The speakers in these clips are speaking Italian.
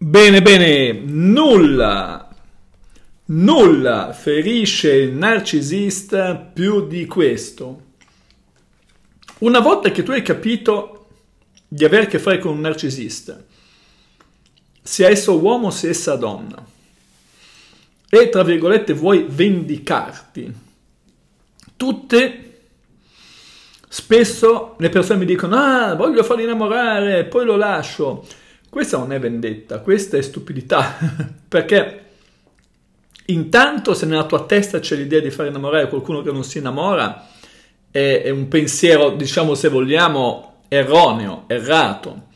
Bene, bene, nulla, nulla ferisce il narcisista più di questo. Una volta che tu hai capito di avere a che fare con un narcisista, sia esso uomo sia essa donna, e tra virgolette vuoi vendicarti, tutte spesso le persone mi dicono ah voglio farlo innamorare, poi lo lascio. Questa non è vendetta, questa è stupidità, perché intanto se nella tua testa c'è l'idea di far innamorare qualcuno che non si innamora, è, è un pensiero, diciamo se vogliamo, erroneo, errato.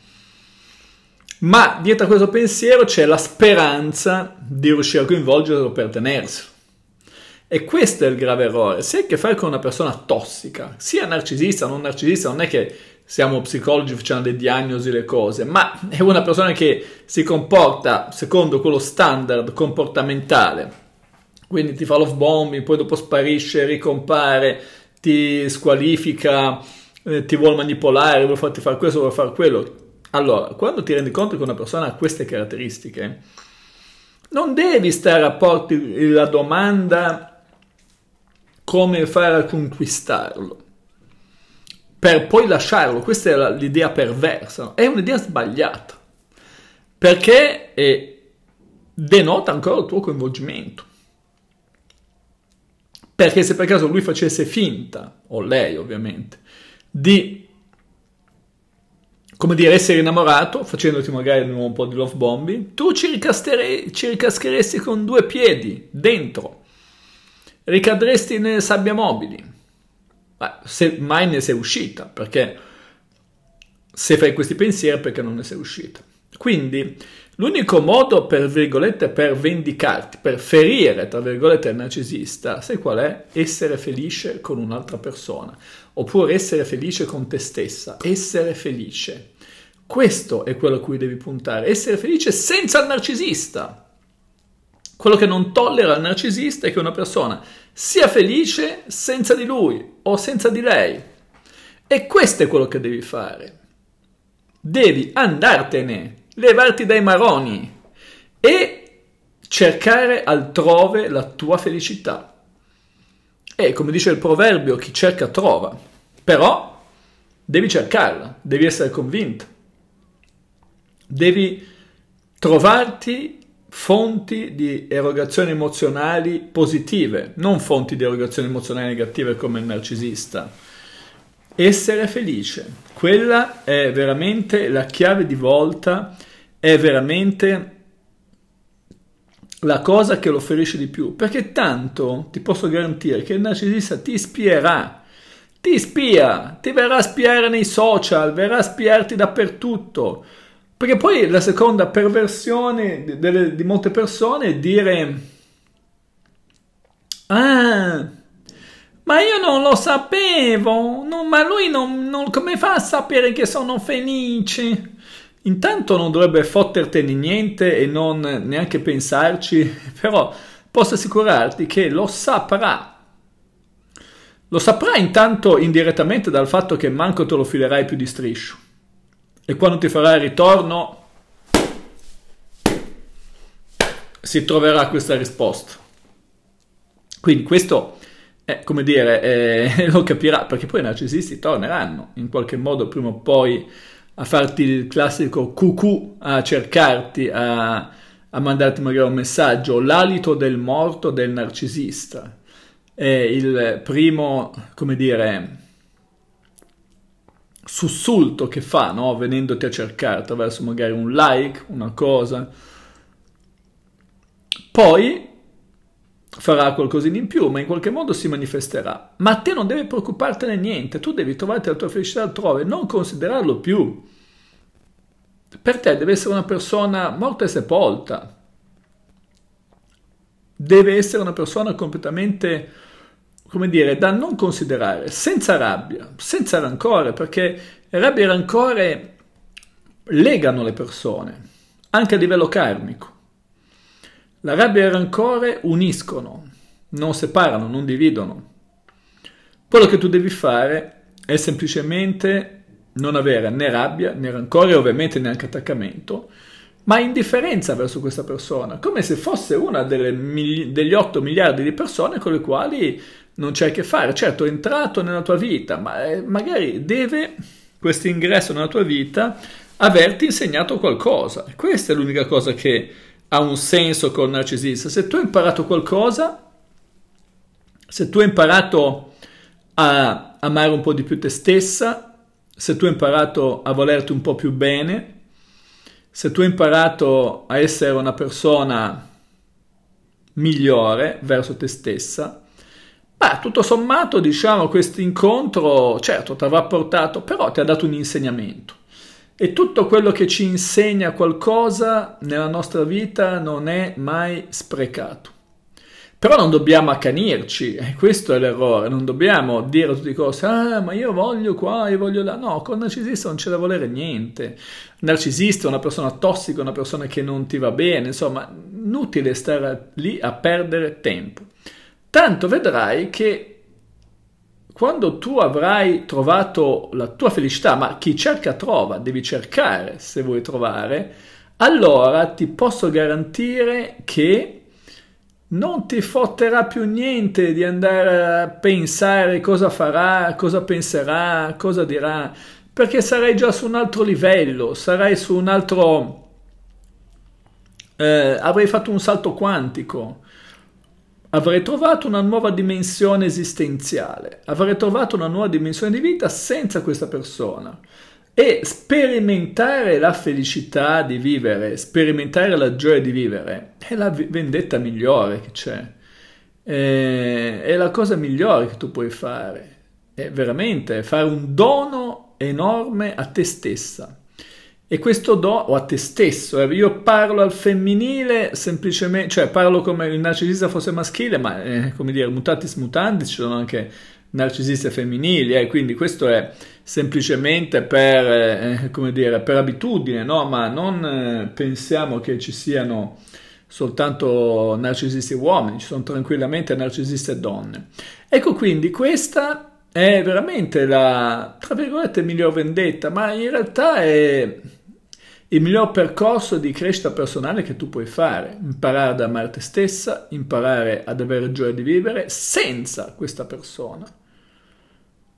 Ma dietro a questo pensiero c'è la speranza di riuscire a coinvolgerlo per tenerselo. E questo è il grave errore. Se hai a che fare con una persona tossica, sia narcisista o non narcisista, non è che siamo psicologi, facciamo le diagnosi, le cose, ma è una persona che si comporta secondo quello standard comportamentale, quindi ti fa l'off bombing, poi dopo sparisce, ricompare, ti squalifica, eh, ti vuole manipolare, vuole farti fare questo, vuole fare quello. Allora, quando ti rendi conto che una persona ha queste caratteristiche, non devi stare a porti la domanda come fare a conquistarlo per poi lasciarlo. Questa è l'idea perversa, è un'idea sbagliata, perché eh, denota ancora il tuo coinvolgimento. Perché se per caso lui facesse finta, o lei ovviamente, di come dire, essere innamorato, facendoti magari un po' di love bombing, tu ci, ci ricascheresti con due piedi dentro, ricadresti nelle sabbie mobili ma se mai ne sei uscita, perché se fai questi pensieri perché non ne sei uscita. Quindi l'unico modo per virgolette per vendicarti, per ferire tra virgolette il narcisista, sai qual è? Essere felice con un'altra persona, oppure essere felice con te stessa, essere felice. Questo è quello a cui devi puntare, essere felice senza il narcisista. Quello che non tollera il narcisista è che una persona sia felice senza di lui o senza di lei. E questo è quello che devi fare. Devi andartene, levarti dai maroni e cercare altrove la tua felicità. E come dice il proverbio, chi cerca trova, però devi cercarla, devi essere convinto, devi trovarti fonti di erogazioni emozionali positive, non fonti di erogazioni emozionali negative come il narcisista. Essere felice, quella è veramente la chiave di volta, è veramente la cosa che lo ferisce di più, perché tanto ti posso garantire che il narcisista ti spierà, ti spia, ti verrà a spiare nei social, verrà a spiarti dappertutto perché poi la seconda perversione di, di, di molte persone è dire, ah, ma io non lo sapevo, non, ma lui non, non, come fa a sapere che sono felice? Intanto non dovrebbe fottertene niente e non neanche pensarci, però posso assicurarti che lo saprà. Lo saprà intanto indirettamente dal fatto che manco te lo filerai più di striscio e quando ti farà il ritorno si troverà questa risposta. Quindi questo è come dire, eh, lo capirà, perché poi i narcisisti torneranno in qualche modo prima o poi a farti il classico cucù, a cercarti, a, a mandarti magari un messaggio, l'alito del morto del narcisista. È il primo, come dire, sussulto che fa, no? venendoti a cercare attraverso magari un like, una cosa. Poi farà qualcosina in più, ma in qualche modo si manifesterà. Ma te non deve preoccupartene niente, tu devi trovare la tua felicità altrove, non considerarlo più. Per te deve essere una persona morta e sepolta. Deve essere una persona completamente come dire, da non considerare, senza rabbia, senza rancore, perché rabbia e rancore legano le persone, anche a livello karmico. La rabbia e il rancore uniscono, non separano, non dividono. Quello che tu devi fare è semplicemente non avere né rabbia né rancore, ovviamente neanche attaccamento, ma indifferenza verso questa persona, come se fosse una mili- degli 8 miliardi di persone con le quali non c'è a che fare. Certo, è entrato nella tua vita, ma eh, magari deve questo ingresso nella tua vita averti insegnato qualcosa. Questa è l'unica cosa che ha un senso col narcisista. Se tu hai imparato qualcosa, se tu hai imparato a amare un po' di più te stessa, se tu hai imparato a volerti un po' più bene, se tu hai imparato a essere una persona migliore verso te stessa, beh, tutto sommato, diciamo, questo incontro, certo, ti avrà portato, però ti ha dato un insegnamento. E tutto quello che ci insegna qualcosa nella nostra vita non è mai sprecato. Però non dobbiamo accanirci, questo è l'errore, non dobbiamo dire a tutti i costi, ah, ma io voglio qua, io voglio là. No, con col narcisista non c'è da volere niente. Il narcisista è una persona tossica, una persona che non ti va bene, insomma, inutile stare lì a perdere tempo. Tanto vedrai che quando tu avrai trovato la tua felicità, ma chi cerca trova, devi cercare se vuoi trovare, allora ti posso garantire che non ti fotterà più niente di andare a pensare cosa farà, cosa penserà, cosa dirà, perché sarai già su un altro livello, sarai su un altro... Eh, avrei fatto un salto quantico, avrei trovato una nuova dimensione esistenziale, avrei trovato una nuova dimensione di vita senza questa persona e sperimentare la felicità di vivere, sperimentare la gioia di vivere, è la vendetta migliore che c'è, eh, è la cosa migliore che tu puoi fare, è veramente fare un dono enorme a te stessa. E questo do o a te stesso, eh, io parlo al femminile semplicemente, cioè parlo come il narcisista fosse maschile, ma eh, come dire, mutatis mutandis, ci sono anche narcisiste femminili, eh, quindi questo è semplicemente per, eh, come dire, per abitudine, no? ma non eh, pensiamo che ci siano soltanto narcisisti uomini, ci sono tranquillamente narcisiste donne. Ecco quindi questa è veramente la, tra virgolette, miglior vendetta, ma in realtà è il miglior percorso di crescita personale che tu puoi fare, imparare ad amare te stessa, imparare ad avere gioia di vivere senza questa persona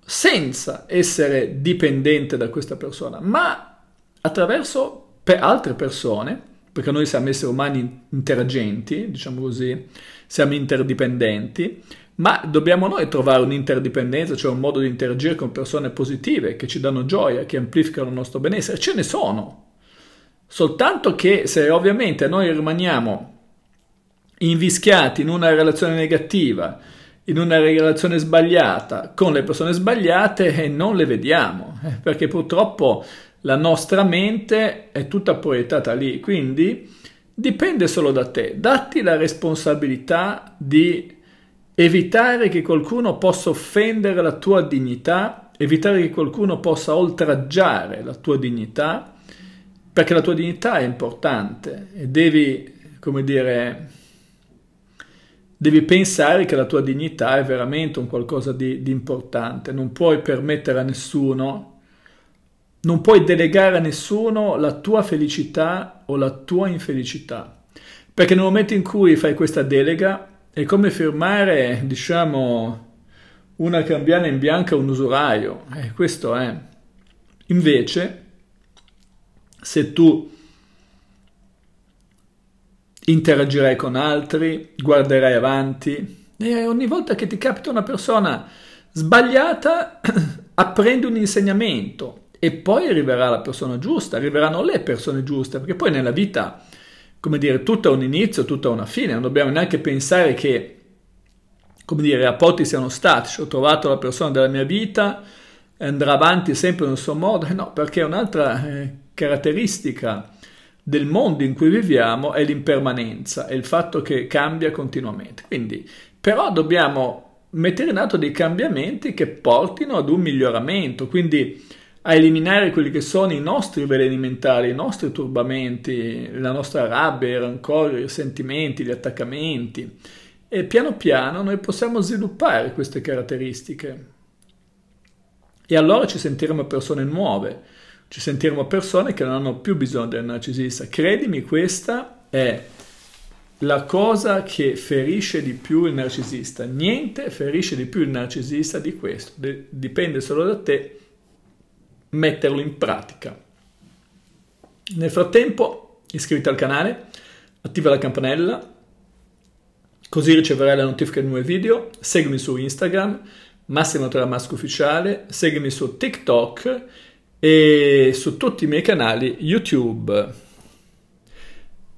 senza essere dipendente da questa persona, ma attraverso per altre persone, perché noi siamo esseri umani interagenti, diciamo così, siamo interdipendenti, ma dobbiamo noi trovare un'interdipendenza, cioè un modo di interagire con persone positive che ci danno gioia, che amplificano il nostro benessere. Ce ne sono. Soltanto che se ovviamente noi rimaniamo invischiati in una relazione negativa, in una relazione sbagliata con le persone sbagliate e non le vediamo, eh, perché purtroppo la nostra mente è tutta proiettata lì, quindi dipende solo da te. Datti la responsabilità di evitare che qualcuno possa offendere la tua dignità, evitare che qualcuno possa oltraggiare la tua dignità, perché la tua dignità è importante e devi, come dire, devi pensare che la tua dignità è veramente un qualcosa di, di importante, non puoi permettere a nessuno non puoi delegare a nessuno la tua felicità o la tua infelicità, perché nel momento in cui fai questa delega è come firmare, diciamo, una cambiana in bianco a un usuraio, eh, questo è. Invece, se tu interagirai con altri, guarderai avanti e ogni volta che ti capita una persona sbagliata apprendi un insegnamento e poi arriverà la persona giusta, arriveranno le persone giuste, perché poi nella vita, come dire, tutto ha un inizio, tutto ha una fine, non dobbiamo neanche pensare che, come dire, i rapporti siano statici, cioè, ho trovato la persona della mia vita, andrà avanti sempre nel suo modo, eh no, perché è un'altra eh, caratteristica del mondo in cui viviamo è l'impermanenza, è il fatto che cambia continuamente. Quindi, però dobbiamo mettere in atto dei cambiamenti che portino ad un miglioramento, quindi a eliminare quelli che sono i nostri veleni mentali, i nostri turbamenti, la nostra rabbia, i rancori, i risentimenti, gli attaccamenti. E piano piano noi possiamo sviluppare queste caratteristiche. E allora ci sentiremo persone nuove ci sentiremo persone che non hanno più bisogno del narcisista. Credimi, questa è la cosa che ferisce di più il narcisista. Niente ferisce di più il narcisista di questo. De dipende solo da te metterlo in pratica. Nel frattempo iscriviti al canale, attiva la campanella, così riceverai la notifica di nuovi video, seguimi su Instagram, Massimo Tramasco Ufficiale, seguimi su TikTok e su tutti i miei canali YouTube.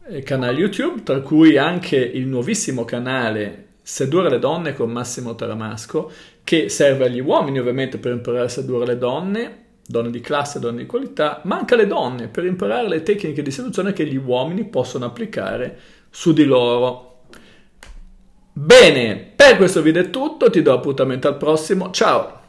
Eh, canali YouTube, tra cui anche il nuovissimo canale Sedurre le donne con Massimo Taramasco, che serve agli uomini ovviamente per imparare a sedurre le donne, donne di classe, donne di qualità, ma anche alle donne per imparare le tecniche di seduzione che gli uomini possono applicare su di loro. Bene, per questo video è tutto, ti do appuntamento al prossimo, ciao!